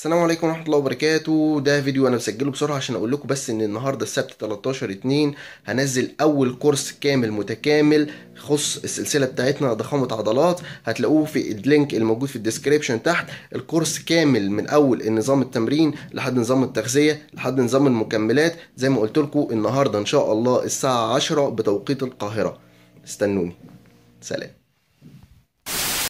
السلام عليكم ورحمه الله وبركاته ده فيديو انا مسجله بسرعه عشان اقول لكم بس ان النهارده السبت 13 2 هنزل اول كورس كامل متكامل يخص السلسله بتاعتنا ضخامه عضلات هتلاقوه في اللينك الموجود في الديسكريبشن تحت الكورس كامل من اول النظام التمرين لحد نظام التغذيه لحد نظام المكملات زي ما قلت لكم النهارده ان شاء الله الساعه 10 بتوقيت القاهره استنوني سلام